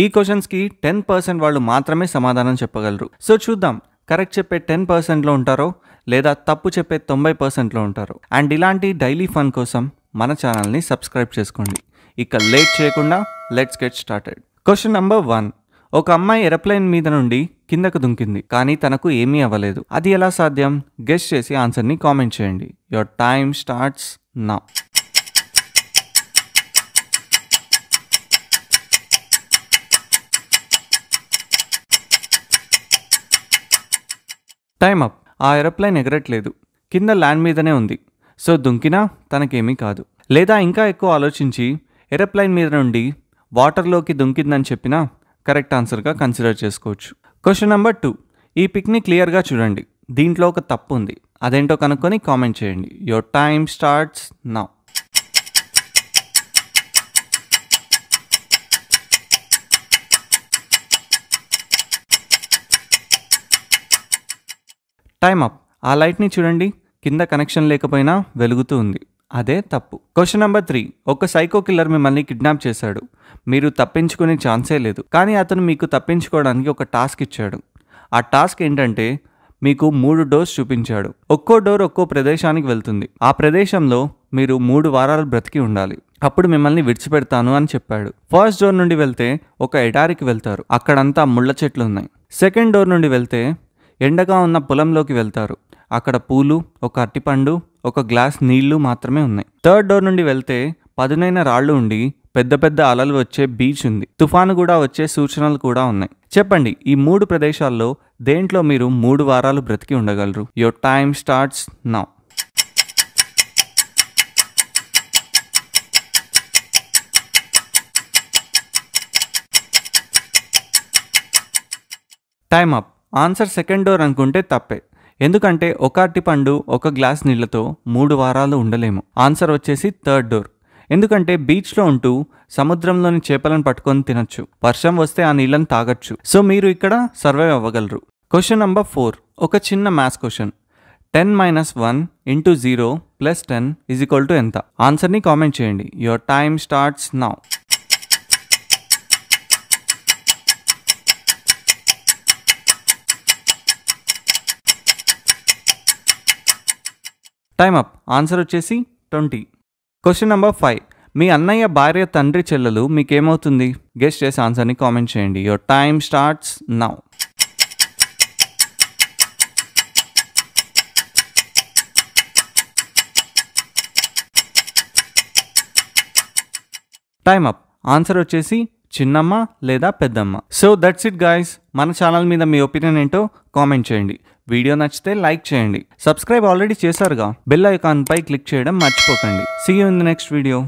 ఈ క్వశ్చన్స్కి ten percent వాళ్ళు మాత్రమే సమాధానం చెప్పగలరు సో చూద్దాం కరెక్ట్ చెప్పే టెన్ పర్సెంట్లో ఉంటారో లేదా తప్పు చెప్పే తొంభై పర్సెంట్లో ఉంటారు అండ్ ఇలాంటి డైలీ ఫన్ కోసం మన ఛానల్ని సబ్స్క్రైబ్ చేసుకోండి ఇక లేట్ చేయకుండా let's get started question number one ఒక అమ్మాయి ఎరప్లైన్ మీద నుండి కిందకు దుంకింది కానీ తనకు ఏమీ అవ్వలేదు అది ఎలా సాధ్యం గెస్ట్ చేసి ఆన్సర్ని కామెంట్ చేయండి your time starts now time up ఆ ఏరోప్లేన్ ఎగరట్లేదు కింద ల్యాండ్ మీదనే ఉంది సో దుంకినా తనకేమీ కాదు లేదా ఇంకా ఎక్కువ ఆలోచించి ఏరోప్లేన్ మీద నుండి వాటర్లోకి దుంకిందని చెప్పినా కరెక్ట్ ఆన్సర్గా కన్సిడర్ చేసుకోవచ్చు క్వశ్చన్ నెంబర్ టూ ఈ పిక్ని క్లియర్గా చూడండి దీంట్లో ఒక తప్పు ఉంది అదేంటో కనుక్కొని కామెంట్ చేయండి your time starts now time up ఆ లైట్ని చూడండి కింద కనెక్షన్ లేకపోయినా వెలుగుతూ ఉంది అదే తప్పు క్వశ్చన్ నెంబర్ త్రీ ఒక సైకో కిల్లర్ మిమ్మల్ని కిడ్నాప్ చేశాడు మీరు తప్పించుకునే ఛాన్సే లేదు కానీ అతను మీకు తప్పించుకోవడానికి ఒక టాస్క్ ఇచ్చాడు ఆ టాస్క్ ఏంటంటే మీకు మూడు డోర్స్ చూపించాడు ఒక్కో డోర్ ఒక్కో ప్రదేశానికి వెళ్తుంది ఆ ప్రదేశంలో మీరు మూడు వారాలు బ్రతికి ఉండాలి అప్పుడు మిమ్మల్ని విడిచిపెడతాను అని చెప్పాడు ఫస్ట్ డోర్ నుండి వెళ్తే ఒక ఎడారికి వెళ్తారు అక్కడంతా ముళ్ళ చెట్లు ఉన్నాయి సెకండ్ డోర్ నుండి వెళ్తే ఎండగా ఉన్న పొలంలోకి వెళ్తారు అక్కడ పూలు ఒక అరటిపండు ఒక గ్లాస్ నీళ్లు మాత్రమే ఉన్నాయి థర్డ్ డోర్ నుండి వెళ్తే పదునైన రాళ్ళు ఉండి పెద్ద పెద్ద అలలు వచ్చే బీచ్ ఉంది తుఫాను కూడా వచ్చే సూచనలు కూడా ఉన్నాయి చెప్పండి ఈ మూడు ప్రదేశాల్లో దేంట్లో మీరు మూడు వారాలు బ్రతికి ఉండగలరు your time starts now time up answer second door అనుకుంటే తప్పే ఎందుకంటే ఒక అట్టి పండు ఒక గ్లాస్ నీళ్లతో మూడు వారాలు ఉండలేము ఆన్సర్ వచ్చేసి థర్డ్ డోర్ ఎందుకంటే బీచ్లో ఉంటూ సముద్రంలోని చేపలను పట్టుకొని తినచ్చు వర్షం వస్తే ఆ నీళ్ళని తాగొచ్చు సో మీరు ఇక్కడ సర్వే అవ్వగలరు క్వశ్చన్ నంబర్ ఫోర్ ఒక చిన్న maths question ten minus one into zero plus ten is equal to ఎంత ఆన్సర్ని కామెంట్ చేయండి your time starts now time up answer వచ్చేసి ట్వంటీ క్వశ్చన్ నెంబర్ ఫైవ్ మీ అన్నయ్య భార్య తండ్రి చెల్లెలు మీకేమవుతుంది గెస్ట్ చేసి ఆన్సర్ని కామెంట్ చేయండి your time starts now time up answer వచ్చేసి చిన్నమ్మ లేదా పెద్దమ్మ సో దట్స్ ఇట్ గాయస్ మన ఛానల్ మీద మీ ఒపీనియన్ ఏంటో కామెంట్ చేయండి వీడియో నచ్చితే లైక్ చేయండి సబ్స్క్రైబ్ ఆల్రెడీ చేశారుగా బెల్ పై క్లిక్ చేయడం మర్చిపోకండి see you in the next video